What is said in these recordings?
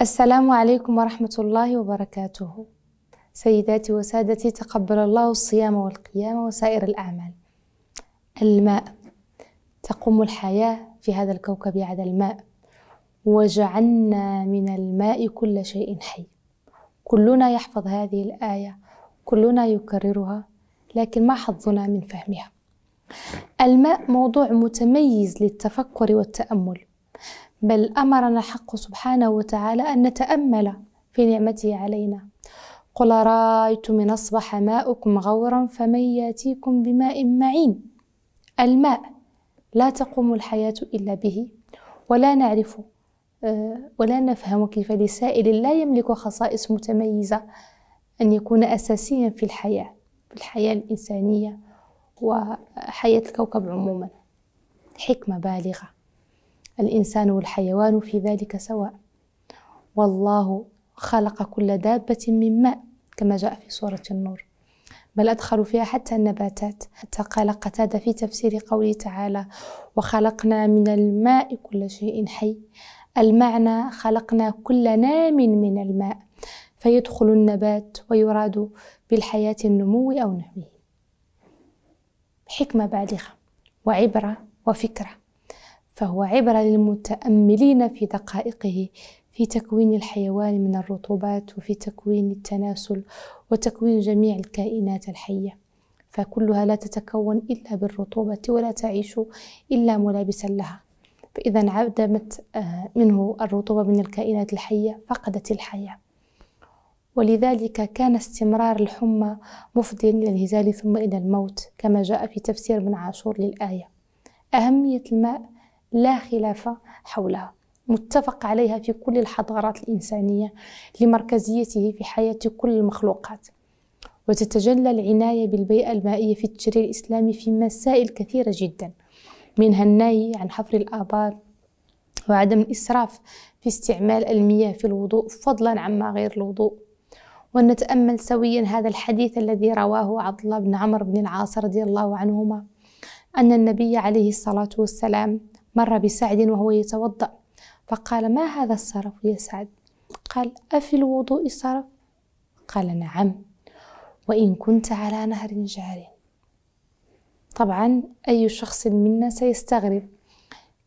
السلام عليكم ورحمة الله وبركاته سيداتي وسادتي تقبل الله الصيام والقيام وسائر الأعمال الماء تقوم الحياة في هذا الكوكب على الماء وجعلنا من الماء كل شيء حي كلنا يحفظ هذه الآية كلنا يكررها لكن ما حظنا من فهمها الماء موضوع متميز للتفكر والتأمل بل امرنا الحق سبحانه وتعالى ان نتامل في نعمته علينا قل رايتم ان اصبح ماؤكم غورا فمن ياتيكم بماء معين الماء لا تقوم الحياه الا به ولا نعرف آه، ولا نفهم كيف لسائل لا يملك خصائص متميزه ان يكون اساسيا في الحياه في الحياه الانسانيه وحياه الكوكب عموما حكمه بالغه الإنسان والحيوان في ذلك سواء والله خلق كل دابة من ماء كما جاء في سورة النور بل أدخلوا فيها حتى النباتات حتى قال قتادة في تفسير قوله تعالى وخلقنا من الماء كل شيء حي المعنى خلقنا كل نام من الماء فيدخل النبات ويراد بالحياة النمو أو نحوه حكمة بالغة وعبرة وفكرة فهو عبرة للمتأملين في دقائقه في تكوين الحيوان من الرطوبات وفي تكوين التناسل وتكوين جميع الكائنات الحية فكلها لا تتكون إلا بالرطوبة ولا تعيش إلا ملابسا لها فإذا عدمت آه، منه الرطوبة من الكائنات الحية فقدت الحياة ولذلك كان استمرار الحمى مفضيا إلى الهزال ثم إلى الموت كما جاء في تفسير ابن عاشور للآية أهمية الماء لا خلاف حولها متفق عليها في كل الحضارات الإنسانية لمركزيته في حياة كل المخلوقات وتتجلى العناية بالبيئة المائية في التشريع الإسلامي في مسائل كثيرة جدا منها النهي عن حفر الآبار وعدم الإسراف في استعمال المياه في الوضوء فضلا عما غير الوضوء ونتأمل سويا هذا الحديث الذي رواه عبد الله بن عمرو بن العاص رضي الله عنهما أن النبي عليه الصلاة والسلام مر بسعد وهو يتوضأ فقال ما هذا الصرف يا سعد قال أفي الوضوء صرف قال نعم وإن كنت على نهر جاري طبعا أي شخص منا سيستغرب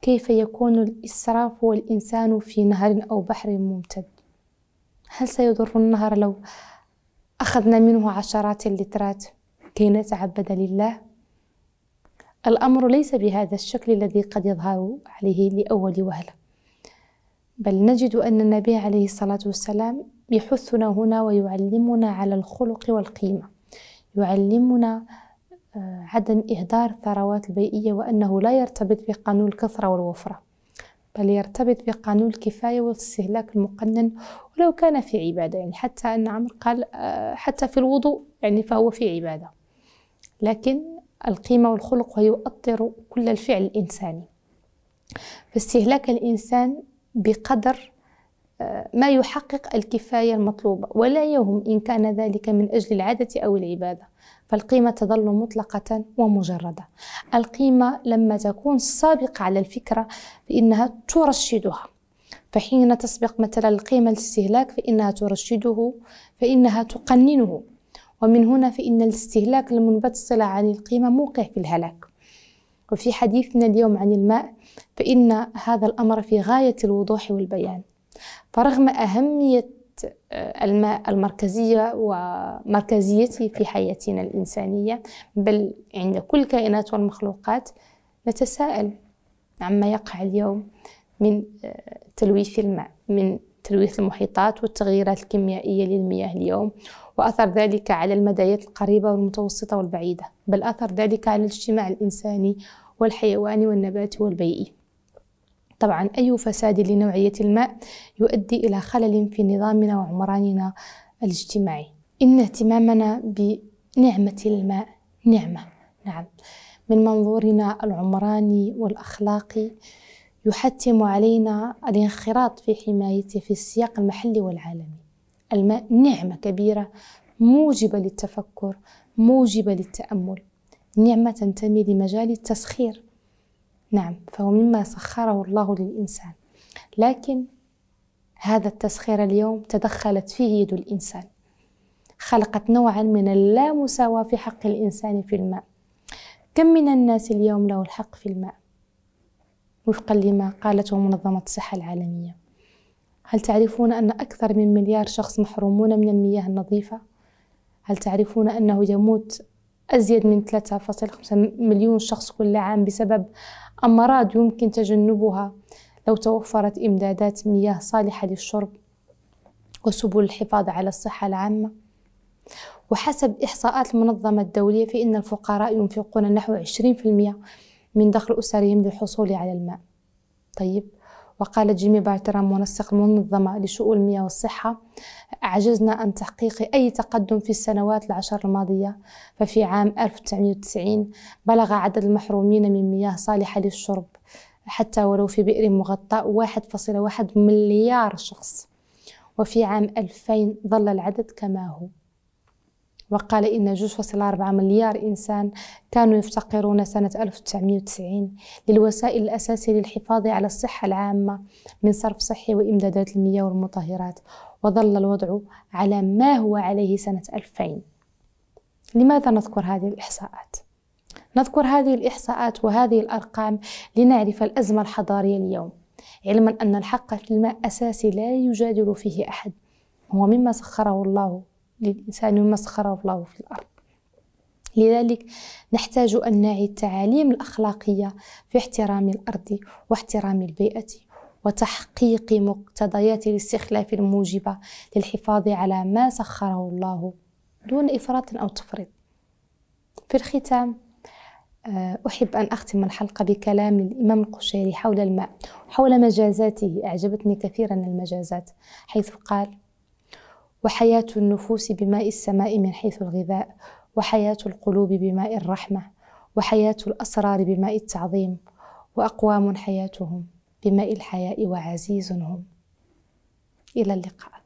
كيف يكون الإسراف والإنسان في نهر أو بحر ممتد هل سيضر النهر لو أخذنا منه عشرات اللترات كي نتعبد لله الأمر ليس بهذا الشكل الذي قد يظهر عليه لأول وهلة بل نجد أن النبي عليه الصلاة والسلام يحثنا هنا ويعلمنا على الخلق والقيمة يعلمنا آه، عدم إهدار الثروات البيئية وأنه لا يرتبط بقانون الكثرة والوفرة بل يرتبط بقانون الكفاية والاستهلاك المقنن ولو كان في عبادة يعني حتى أن عمر قال آه، حتى في الوضوء يعني فهو في عبادة لكن القيمة والخلق ويؤطر كل الفعل الإنساني فاستهلاك الإنسان بقدر آه، ما يحقق الكفاية المطلوبة ولا يهم إن كان ذلك من أجل العادة أو العبادة فالقيمة تظل مطلقة ومجردة القيمة لما تكون سابقة على الفكرة فإنها ترشدها فحين تسبق مثلا القيمة للاستهلاك فإنها ترشده فإنها تقننه ومن هنا فإن الاستهلاك المنبت عن القيمة موقع في الهلاك وفي حديثنا اليوم عن الماء فإن هذا الأمر في غاية الوضوح والبيان فرغم أهمية آه، الماء المركزية ومركزيته في حياتنا الإنسانية بل عند كل كائنات والمخلوقات نتساءل عما يقع اليوم من آه، تلويث الماء من تلوث المحيطات والتغييرات الكيميائية للمياه اليوم وأثر ذلك على المدايات القريبة والمتوسطة والبعيدة بل أثر ذلك على الاجتماع الإنساني والحيواني والنباتي والبيئي طبعا أي فساد لنوعية الماء يؤدي إلى خلل في نظامنا وعمراننا الاجتماعي إن اهتمامنا بنعمة الماء نعمة نعم من منظورنا العمراني والأخلاقي يحتم علينا الانخراط في حمايته في السياق المحلي والعالمي الماء نعمة كبيرة موجبة للتفكر موجبة للتأمل نعمة تنتمي لمجال التسخير نعم فهو مما سخره الله للإنسان لكن هذا التسخير اليوم تدخلت فيه يد الإنسان خلقت نوعا من اللامساواة في حق الإنسان في الماء كم من الناس اليوم له الحق في الماء وفقا لما قالته منظمة الصحة العالمية هل تعرفون أن أكثر من مليار شخص محرومون من المياه النظيفة؟ هل تعرفون أنه يموت أزيد من 3.5 مليون شخص كل عام بسبب أمراض يمكن تجنبها لو توفرت إمدادات مياه صالحة للشرب وسبل الحفاظ على الصحة العامة؟ وحسب إحصاءات المنظمة الدولية فإن الفقراء ينفقون نحو من دخل أسرهم للحصول على الماء طيب وقال جيمي بارترام منسق المنظمة لشؤون المياه والصحة عجزنا عن تحقيق أي تقدم في السنوات العشر الماضية ففي عام 1990 بلغ عدد المحرومين من مياه صالحة للشرب حتى ولو في بئر مغطى 1.1 مليار شخص وفي عام 2000 ظل العدد كما هو وقال إن 2.4 مليار إنسان كانوا يفتقرون سنة 1990 للوسائل الأساسية للحفاظ على الصحة العامة من صرف صحي وإمدادات المياه والمطهرات وظل الوضع على ما هو عليه سنة 2000 لماذا نذكر هذه الإحصاءات؟ نذكر هذه الإحصاءات وهذه الأرقام لنعرف الأزمة الحضارية اليوم علما أن الحق في الماء أساسي لا يجادل فيه أحد هو مما سخره الله للإنسان ما سخره الله في الأرض لذلك نحتاج أن نعي التعاليم الأخلاقية في احترام الأرض واحترام البيئة وتحقيق مقتضيات الاستخلاف الموجبة للحفاظ على ما سخره الله دون إفراط أو تفريط في الختام آه، أحب أن أختم الحلقة بكلام الإمام القشيري حول الماء حول مجازاته أعجبتني كثيرا المجازات حيث قال وحياة النفوس بماء السماء من حيث الغذاء وحياة القلوب بماء الرحمة وحياة الأسرار بماء التعظيم وأقوام حياتهم بماء الحياء وعزيز هم إلى اللقاء